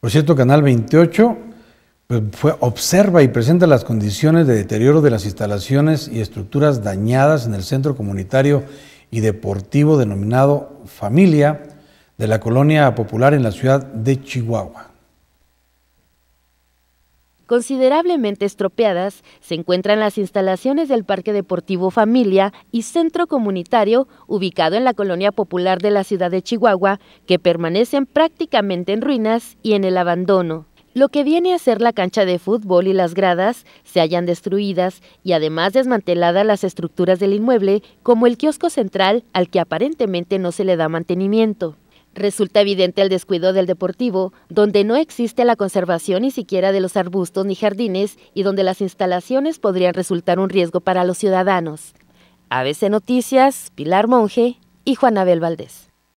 Por cierto, Canal 28 pues, fue, observa y presenta las condiciones de deterioro de las instalaciones y estructuras dañadas en el centro comunitario y deportivo denominado Familia de la Colonia Popular en la ciudad de Chihuahua. Considerablemente estropeadas se encuentran las instalaciones del Parque Deportivo Familia y Centro Comunitario, ubicado en la colonia popular de la ciudad de Chihuahua, que permanecen prácticamente en ruinas y en el abandono. Lo que viene a ser la cancha de fútbol y las gradas se hallan destruidas y además desmanteladas las estructuras del inmueble, como el kiosco central al que aparentemente no se le da mantenimiento. Resulta evidente el descuido del deportivo, donde no existe la conservación ni siquiera de los arbustos ni jardines y donde las instalaciones podrían resultar un riesgo para los ciudadanos. ABC Noticias, Pilar Monge y Juanabel Valdés.